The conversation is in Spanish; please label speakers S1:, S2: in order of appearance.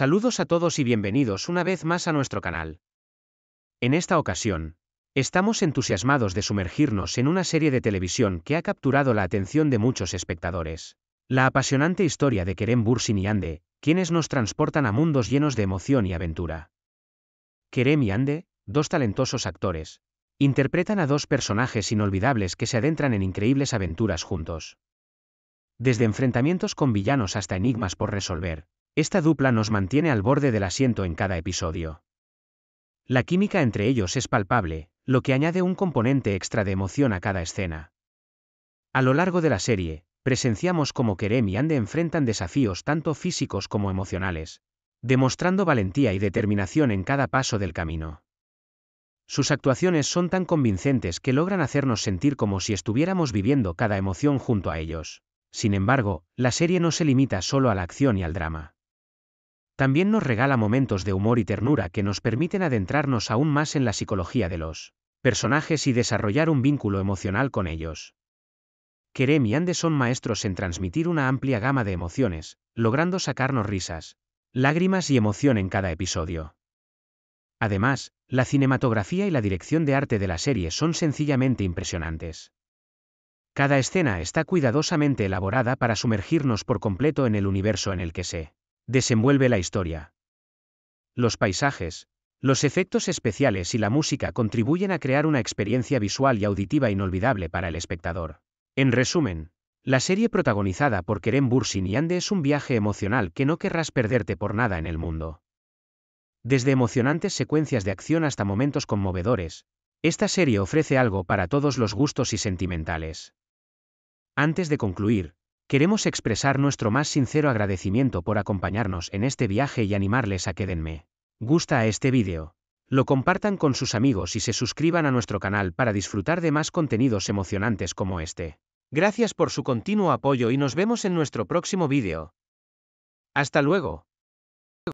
S1: Saludos a todos y bienvenidos una vez más a nuestro canal. En esta ocasión, estamos entusiasmados de sumergirnos en una serie de televisión que ha capturado la atención de muchos espectadores. La apasionante historia de Kerem Bursin y Ande, quienes nos transportan a mundos llenos de emoción y aventura. Kerem y Ande, dos talentosos actores, interpretan a dos personajes inolvidables que se adentran en increíbles aventuras juntos. Desde enfrentamientos con villanos hasta enigmas por resolver, esta dupla nos mantiene al borde del asiento en cada episodio. La química entre ellos es palpable, lo que añade un componente extra de emoción a cada escena. A lo largo de la serie, presenciamos cómo Kerem y Ande enfrentan desafíos tanto físicos como emocionales, demostrando valentía y determinación en cada paso del camino. Sus actuaciones son tan convincentes que logran hacernos sentir como si estuviéramos viviendo cada emoción junto a ellos. Sin embargo, la serie no se limita solo a la acción y al drama también nos regala momentos de humor y ternura que nos permiten adentrarnos aún más en la psicología de los personajes y desarrollar un vínculo emocional con ellos. Kerem y Ande son maestros en transmitir una amplia gama de emociones, logrando sacarnos risas, lágrimas y emoción en cada episodio. Además, la cinematografía y la dirección de arte de la serie son sencillamente impresionantes. Cada escena está cuidadosamente elaborada para sumergirnos por completo en el universo en el que se desenvuelve la historia. Los paisajes, los efectos especiales y la música contribuyen a crear una experiencia visual y auditiva inolvidable para el espectador. En resumen, la serie protagonizada por Kerem Bursin y Ande es un viaje emocional que no querrás perderte por nada en el mundo. Desde emocionantes secuencias de acción hasta momentos conmovedores, esta serie ofrece algo para todos los gustos y sentimentales. Antes de concluir, Queremos expresar nuestro más sincero agradecimiento por acompañarnos en este viaje y animarles a que denme gusta a este vídeo, lo compartan con sus amigos y se suscriban a nuestro canal para disfrutar de más contenidos emocionantes como este. Gracias por su continuo apoyo y nos vemos en nuestro próximo vídeo. Hasta luego.